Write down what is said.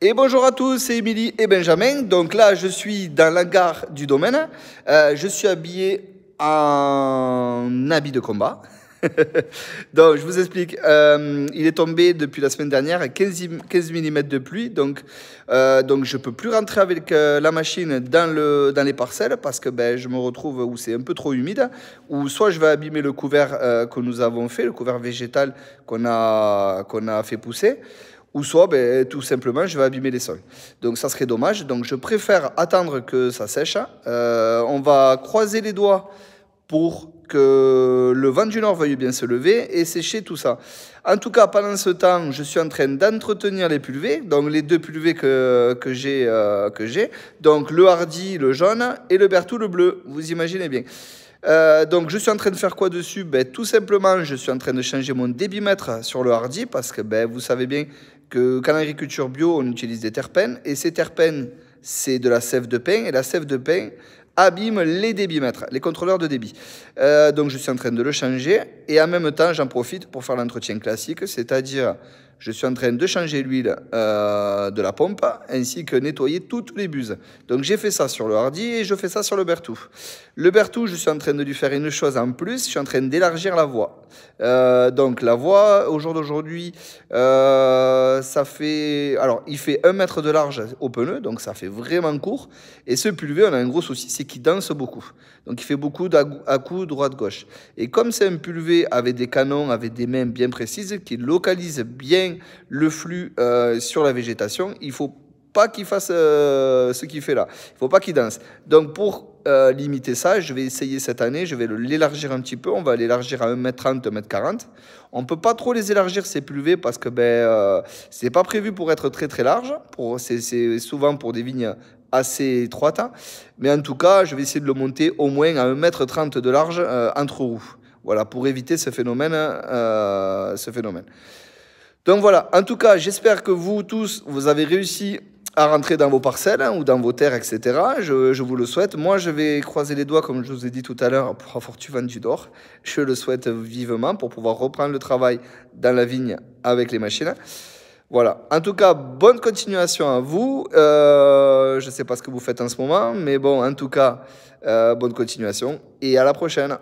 Et bonjour à tous, c'est Émilie et Benjamin. Donc là, je suis dans la gare du domaine. Euh, je suis habillé en habit de combat. donc, je vous explique. Euh, il est tombé depuis la semaine dernière 15, 15 mm de pluie. Donc, euh, donc je ne peux plus rentrer avec la machine dans, le, dans les parcelles parce que ben, je me retrouve où c'est un peu trop humide. Ou soit je vais abîmer le couvert que nous avons fait, le couvert végétal qu'on a, qu'on a fait pousser ou soit ben, tout simplement je vais abîmer les sols. Donc ça serait dommage. Donc je préfère attendre que ça sèche. Euh, on va croiser les doigts pour que le vent du nord veuille bien se lever et sécher tout ça. En tout cas, pendant ce temps, je suis en train d'entretenir les pulvées. donc les deux pulvées euh, que, j'ai, donc le hardy, le jaune, et le bertou, le bleu, vous imaginez bien. Euh, donc je suis en train de faire quoi dessus ben, Tout simplement, je suis en train de changer mon débitmètre sur le hardy parce que ben, vous savez bien, qu'en agriculture bio, on utilise des terpènes, et ces terpènes, c'est de la sève de pain, et la sève de pain abîme les débitmètres, les contrôleurs de débit. Euh, donc je suis en train de le changer, et en même temps, j'en profite pour faire l'entretien classique, c'est-à-dire je suis en train de changer l'huile euh, de la pompe ainsi que nettoyer toutes les buses. Donc j'ai fait ça sur le Hardy et je fais ça sur le Bertou. Le Bertou, je suis en train de lui faire une chose en plus, je suis en train d'élargir la voie. Euh, donc la voie, au jour d'aujourd'hui, euh, ça fait... Alors il fait un mètre de large au pneu, donc ça fait vraiment court. Et ce pulvé, on a un gros souci, c'est qu'il danse beaucoup. Donc il fait beaucoup à-coups droite-gauche. Et comme c'est un pulvé avec des canons, avec des mains bien précises, qui localise bien le flux euh, sur la végétation, il faut pas qu'il fasse euh, ce qu'il fait là. Il faut pas qu'il danse. Donc pour euh, limiter ça, je vais essayer cette année, je vais l'élargir un petit peu. On va l'élargir à 1m30, 1m40. On peut pas trop les élargir ces pulvées parce que ben euh, c'est pas prévu pour être très très large. c'est souvent pour des vignes assez étroites. Mais en tout cas, je vais essayer de le monter au moins à 1m30 de large entre roues. Voilà pour éviter ce phénomène. ce phénomène. Donc voilà, en tout cas, j'espère que vous tous, vous avez réussi à rentrer dans vos parcelles hein, ou dans vos terres, etc. Je, vous le souhaite. Moi, je vais croiser les doigts, comme je vous ai dit tout à l'heure, pour avoir du vent d'or. Je le souhaite vivement pour pouvoir reprendre le travail dans la vigne avec les machines. Voilà. En tout cas, bonne continuation à vous. Euh, je ne sais pas ce que vous faites en ce moment, mais bon, en tout cas, euh, bonne continuation et à la prochaine.